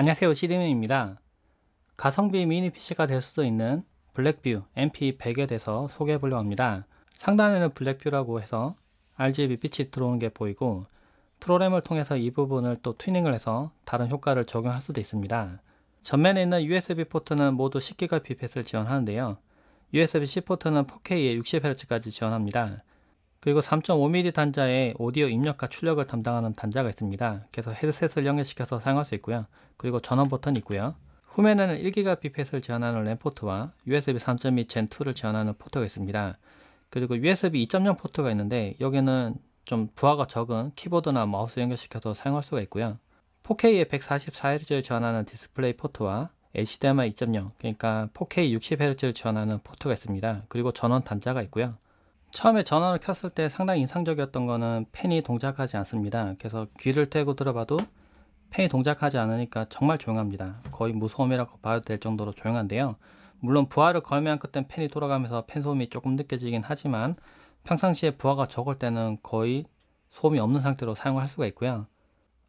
안녕하세요 시드민입니다. 가성비 미니 PC가 될 수도 있는 블랙뷰 MP100에 대해서 소개해 보려 합니다. 상단에는 블랙뷰라고 해서 RGB 빛이 들어오는 게 보이고 프로그램을 통해서 이 부분을 또 튜닝을 해서 다른 효과를 적용할 수도 있습니다. 전면에 있는 USB 포트는 모두 10GB p s 를 지원하는데요. USB-C 포트는 4K에 60Hz까지 지원합니다. 그리고 3.5mm 단자에 오디오 입력과 출력을 담당하는 단자가 있습니다. 그래서 헤드셋을 연결시켜서 사용할 수 있고요. 그리고 전원 버튼이 있고요. 후면에는 1 g bps를 지원하는 램 포트와 USB 3.2 Gen 2를 지원하는 포트가 있습니다. 그리고 USB 2.0 포트가 있는데 여기는 좀 부하가 적은 키보드나 마우스 연결시켜서 사용할 수가 있고요. 4K에 144Hz를 지원하는 디스플레이 포트와 HDMI 2.0 그러니까 4K 60Hz를 지원하는 포트가 있습니다. 그리고 전원 단자가 있고요. 처음에 전원을 켰을 때 상당히 인상적이었던 거는 팬이 동작하지 않습니다. 그래서 귀를 떼고 들어봐도 팬이 동작하지 않으니까 정말 조용합니다. 거의 무소음이라고 봐도 될 정도로 조용한데요. 물론 부하를 걸면 그땐 팬이 돌아가면서 팬 소음이 조금 느껴지긴 하지만 평상시에 부하가 적을 때는 거의 소음이 없는 상태로 사용할 수가 있고요.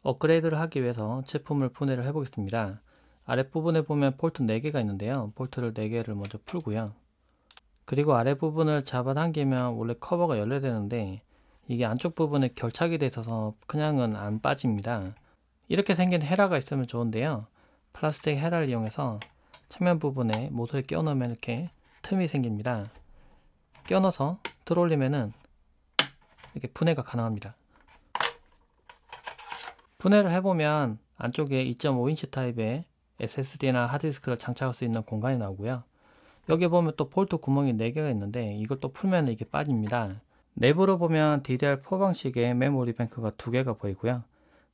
업그레이드를 하기 위해서 제품을 분해를 해보겠습니다. 아랫부분에 보면 볼트 4개가 있는데요. 볼트를 4개를 먼저 풀고요. 그리고 아래 부분을 잡아당기면 원래 커버가 열려야 되는데 이게 안쪽 부분에 결착이 돼 있어서 그냥은 안 빠집니다. 이렇게 생긴 헤라가 있으면 좋은데요. 플라스틱 헤라를 이용해서 측면 부분에 모서리 끼워 넣으면 이렇게 틈이 생깁니다. 끼워 넣어서 들어올리면은 이렇게 분해가 가능합니다. 분해를 해보면 안쪽에 2.5인치 타입의 SSD나 하드디스크를 장착할 수 있는 공간이 나오고요. 여기 보면 또 볼트 구멍이 4개가 있는데 이걸 또 풀면 이게 빠집니다. 내부로 보면 DDR4 방식의 메모리 뱅크가 2개가 보이고요.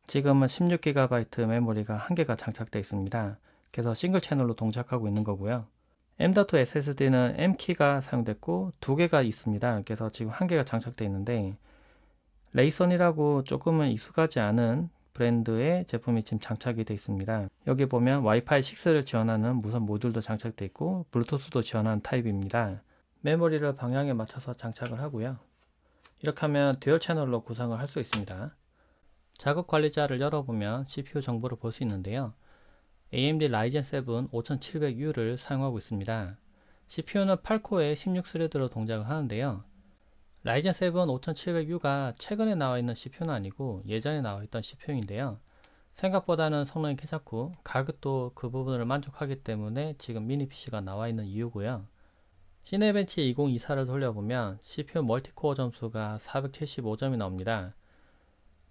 지금은 16GB 메모리가 1개가 장착되어 있습니다. 그래서 싱글 채널로 동작하고 있는 거고요. M.2 SSD는 M키가 사용됐고 2개가 있습니다. 그래서 지금 1개가 장착되어 있는데 레이선이라고 조금은 익숙하지 않은 브랜드의 제품이 지금 장착이 되어 있습니다. 여기 보면 와이파이 6를 지원하는 무선 모듈도 장착되어 있고 블루투스도 지원하는 타입입니다. 메모리를 방향에 맞춰서 장착을 하고요. 이렇게 하면 듀얼 채널로 구성을 할 수 있습니다. 작업 관리자를 열어보면 CPU 정보를 볼 수 있는데요. AMD 라이젠 7 5700U를 사용하고 있습니다. CPU는 8코에 16스레드로 동작을 하는데요. 라이젠 7 5700U가 최근에 나와 있는 CPU는 아니고 예전에 나와 있던 CPU인데요. 생각보다는 성능이 괜찮고 가격도 그 부분을 만족하기 때문에 지금 미니 PC가 나와 있는 이유고요. 시네벤치 2024를 돌려보면 CPU 멀티코어 점수가 475점이 나옵니다.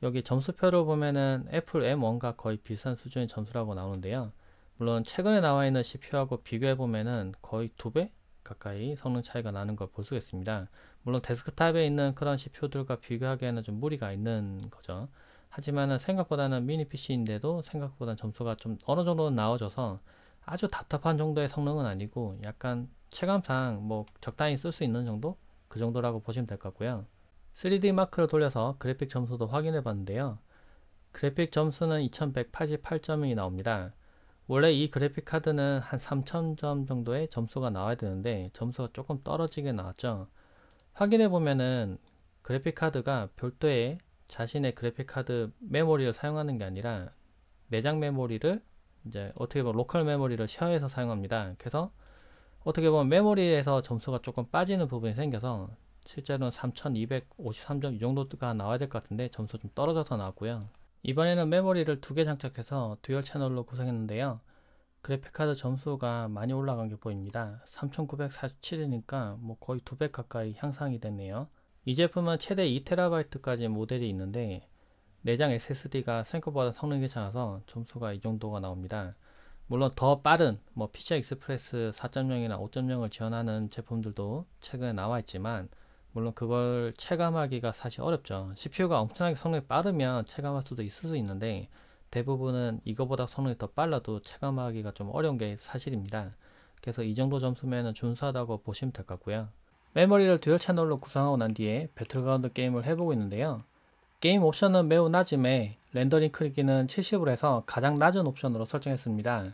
여기 점수표를 보면은 애플 M1과 거의 비슷한 수준의 점수라고 나오는데요. 물론 최근에 나와 있는 CPU하고 비교해보면은 거의 두배 가까이 성능 차이가 나는 걸 볼 수 있습니다. 물론 데스크탑에 있는 그런치 표들과 비교하기에는 좀 무리가 있는 거죠. 하지만 생각보다는 미니 PC인데도 생각보다 점수가 좀 어느 정도는 나와줘서 아주 답답한 정도의 성능은 아니고 약간 체감상 뭐 적당히 쓸 수 있는 정도? 그 정도라고 보시면 될 것 같고요. 3D 마크를 돌려서 그래픽 점수도 확인해 봤는데요. 그래픽 점수는 2188점이 나옵니다. 원래 이 그래픽 카드는 한 3000점 정도의 점수가 나와야 되는데 점수가 조금 떨어지게 나왔죠. 확인해 보면은 그래픽 카드가 별도의 자신의 그래픽 카드 메모리를 사용하는 게 아니라 내장 메모리를 이제 어떻게 보면 로컬 메모리를 쉐어해서 사용합니다. 그래서 어떻게 보면 메모리에서 점수가 조금 빠지는 부분이 생겨서 실제로는 3253점 이 정도가 나와야 될 것 같은데 점수 좀 떨어져서 나왔고요. 이번에는 메모리를 두 개 장착해서 듀얼 채널로 구성했는데요. 그래픽카드 점수가 많이 올라간 게 보입니다. 3947이니까 뭐 거의 두 배 가까이 향상이 됐네요. 이 제품은 최대 2TB까지 모델이 있는데 내장 SSD가 생각보다 성능이 괜찮아서 점수가 이 정도가 나옵니다. 물론 더 빠른 뭐 PCI 익스프레스 4.0이나 5.0을 지원하는 제품들도 최근에 나와 있지만 물론 그걸 체감하기가 사실 어렵죠. CPU가 엄청나게 성능이 빠르면 체감할 수도 있을 수 있는데 대부분은 이거보다 성능이 더 빨라도 체감하기가 좀 어려운 게 사실입니다. 그래서 이 정도 점수면 준수하다고 보시면 될 것 같고요. 메모리를 듀얼 채널로 구성하고 난 뒤에 배틀그라운드 게임을 해보고 있는데요. 게임 옵션은 매우 낮음에 렌더링 크기는 70으로 해서 가장 낮은 옵션으로 설정했습니다.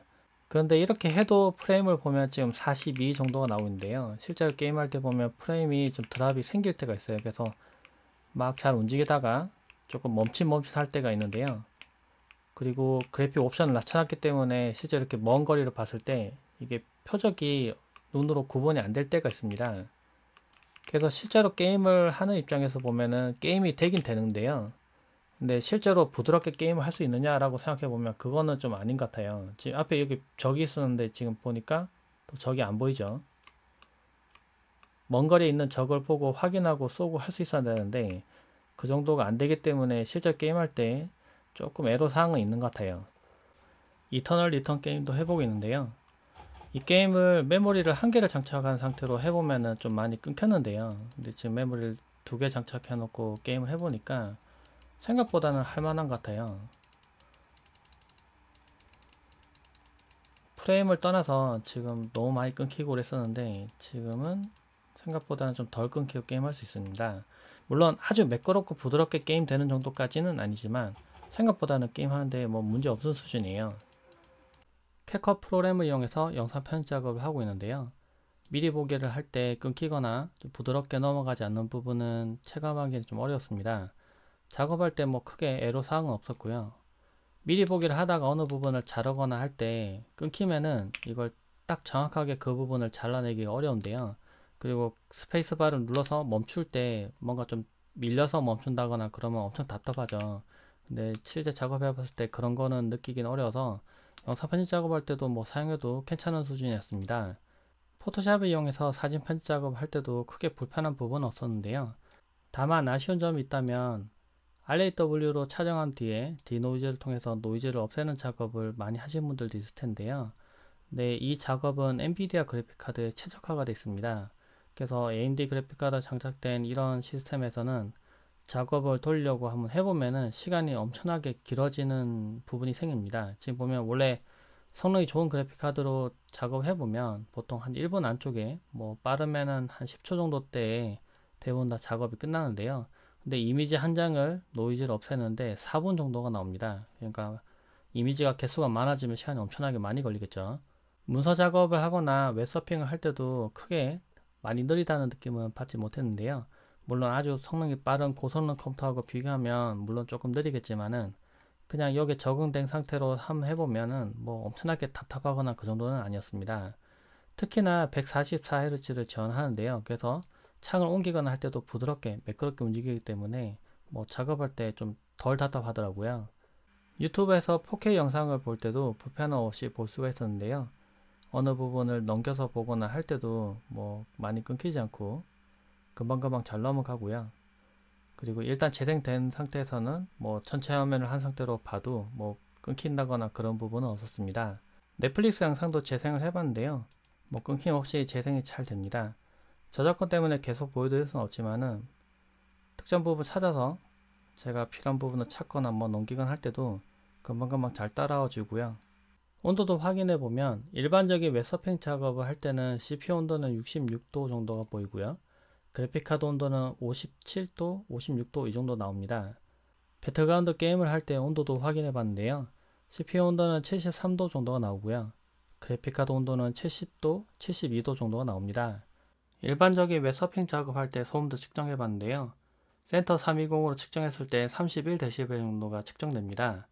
그런데 이렇게 해도 프레임을 보면 지금 42 정도가 나오는데요. 실제로 게임할 때 보면 프레임이 좀 드랍이 생길 때가 있어요. 그래서 막 잘 움직이다가 조금 멈칫멈칫할 때가 있는데요. 그리고 그래픽 옵션을 낮춰놨기 때문에 실제로 이렇게 먼 거리를 봤을 때 이게 표적이 눈으로 구분이 안 될 때가 있습니다. 그래서 실제로 게임을 하는 입장에서 보면은 게임이 되긴 되는데요. 근데 실제로 부드럽게 게임을 할 수 있느냐라고 생각해 보면 그거는 좀 아닌 것 같아요. 지금 앞에 여기 적이 있었는데 지금 보니까 또 적이 안 보이죠. 먼 거리에 있는 적을 보고 확인하고 쏘고 할 수 있어야 되는데 그 정도가 안 되기 때문에 실제 게임할 때 조금 애로사항은 있는 것 같아요. 이터널 리턴 게임도 해보고 있는데요. 이 게임을 메모리를 한 개를 장착한 상태로 해보면은 좀 많이 끊겼는데요. 근데 지금 메모리를 두 개 장착해놓고 게임을 해보니까 생각보다는 할만한 것 같아요. 프레임을 떠나서 지금 너무 많이 끊기고 그랬었는데 지금은 생각보다는 좀 덜 끊기고 게임할 수 있습니다. 물론 아주 매끄럽고 부드럽게 게임 되는 정도까지는 아니지만 생각보다는 게임하는데 뭐 문제 없는 수준이에요. 캐컷 프로그램을 이용해서 영상 편집 작업을 하고 있는데요. 미리 보기를 할 때 끊기거나 부드럽게 넘어가지 않는 부분은 체감하기는 좀 어려웠습니다. 작업할 때 뭐 크게 애로사항은 없었고요. 미리 보기를 하다가 어느 부분을 자르거나 할 때 끊기면은 이걸 딱 정확하게 그 부분을 잘라내기 어려운데요. 그리고 스페이스바를 눌러서 멈출 때 뭔가 좀 밀려서 멈춘다거나 그러면 엄청 답답하죠. 근데 실제 작업해봤을 때 그런 거는 느끼긴 어려워서 영상 어, 편집 작업할 때도 뭐 사용해도 괜찮은 수준이었습니다. 포토샵을 이용해서 사진 편집 작업할 때도 크게 불편한 부분은 없었는데요. 다만 아쉬운 점이 있다면 RAW로 촬영한 뒤에 디노이즈를 통해서 노이즈를 없애는 작업을 많이 하신 분들도 있을 텐데요. 네, 이 작업은 엔비디아 그래픽카드에 최적화가 되어 있습니다. 그래서 AMD 그래픽카드 장착된 이런 시스템에서는 작업을 돌려고 한번 해보면은 시간이 엄청나게 길어지는 부분이 생깁니다. 지금 보면 원래 성능이 좋은 그래픽카드로 작업해보면 보통 한 1분 안쪽에 뭐 빠르면은 한 10초 정도 때에 대부분 다 작업이 끝나는데요. 근데 이미지 한 장을 노이즈를 없애는데 4분 정도가 나옵니다. 그러니까 이미지가 개수가 많아지면 시간이 엄청나게 많이 걸리겠죠. 문서 작업을 하거나 웹서핑을 할 때도 크게 많이 느리다는 느낌은 받지 못했는데요. 물론 아주 성능이 빠른 고성능 컴퓨터하고 비교하면 물론 조금 느리겠지만은 그냥 여기에 적응된 상태로 함 해보면은 뭐 엄청나게 답답하거나 그 정도는 아니었습니다. 특히나 144Hz를 지원하는데요. 그래서 창을 옮기거나 할 때도 부드럽게 매끄럽게 움직이기 때문에 뭐 작업할 때 좀 덜 답답하더라고요. 유튜브에서 4K 영상을 볼 때도 불편함 없이 볼 수가 있었는데요. 어느 부분을 넘겨서 보거나 할 때도 뭐 많이 끊기지 않고 금방금방 잘 넘어가고요. 그리고 일단 재생된 상태에서는 뭐 전체 화면을 한 상태로 봐도 뭐 끊긴다거나 그런 부분은 없었습니다. 넷플릭스 영상도 재생을 해봤는데요. 뭐 끊김없이 재생이 잘 됩니다. 저작권 때문에 계속 보여드릴 수는 없지만은 특정 부분 찾아서 제가 필요한 부분을 찾거나 한번 뭐 넘기거나 할 때도 금방금방 잘 따라와 주고요. 온도도 확인해 보면 일반적인 웹서핑 작업을 할 때는 CPU 온도는 66도 정도가 보이고요. 그래픽카드 온도는 57도, 56도 이 정도 나옵니다. 배틀그라운드 게임을 할 때 온도도 확인해 봤는데요. CPU 온도는 73도 정도가 나오고요. 그래픽카드 온도는 70도, 72도 정도가 나옵니다. 일반적인 웹 서핑 작업할 때 소음도 측정해 봤는데요. 센터 320으로 측정했을 때 31dB 정도가 측정됩니다.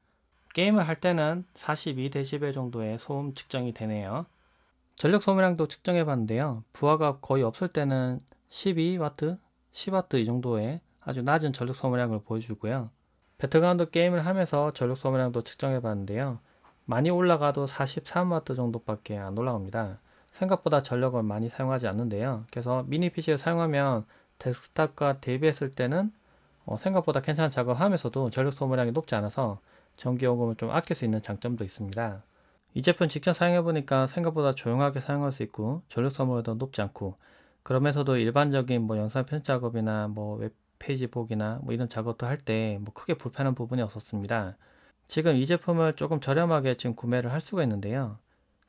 게임을 할 때는 42dB 정도의 소음 측정이 되네요. 전력 소모량도 측정해 봤는데요. 부하가 거의 없을 때는 12W, 10W 이 정도의 아주 낮은 전력 소모량을 보여주고요. 배틀그라운드 게임을 하면서 전력 소모량도 측정해 봤는데요. 많이 올라가도 43W 정도밖에 안 올라옵니다. 생각보다 전력을 많이 사용하지 않는데요. 그래서 미니 PC를 사용하면 데스크탑과 대비했을 때는 어, 생각보다 괜찮은 작업하면서도 전력 소모량이 높지 않아서 전기요금을 좀 아낄 수 있는 장점도 있습니다. 이 제품 직접 사용해보니까 생각보다 조용하게 사용할 수 있고 전력 소모도 량 높지 않고 그러면서도 일반적인 뭐 영상 편집 작업이나 뭐 웹페이지 보기나 뭐 이런 작업도 할때뭐 크게 불편한 부분이 없었습니다. 지금 이 제품을 조금 저렴하게 지금 구매를 할 수가 있는데요.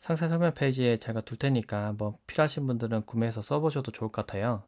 상세 설명 페이지에 제가 둘 테니까 한 필요하신 분들은 구매해서 써보셔도 좋을 것 같아요.